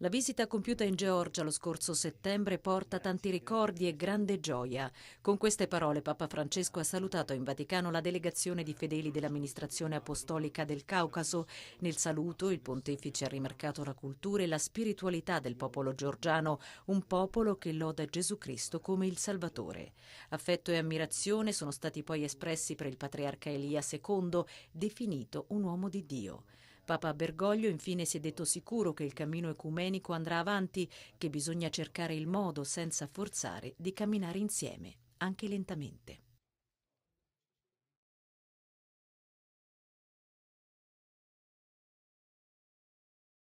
La visita compiuta in Georgia lo scorso settembre porta tanti ricordi e grande gioia. Con queste parole Papa Francesco ha salutato in Vaticano la delegazione di fedeli dell'amministrazione apostolica del Caucaso. Nel saluto il pontefice ha rimarcato la cultura e la spiritualità del popolo georgiano, un popolo che loda Gesù Cristo come il Salvatore. Affetto e ammirazione sono stati poi espressi per il patriarca Elia II, definito un uomo di Dio. Papa Bergoglio infine si è detto sicuro che il cammino ecumenico andrà avanti, che bisogna cercare il modo, senza forzare, di camminare insieme, anche lentamente.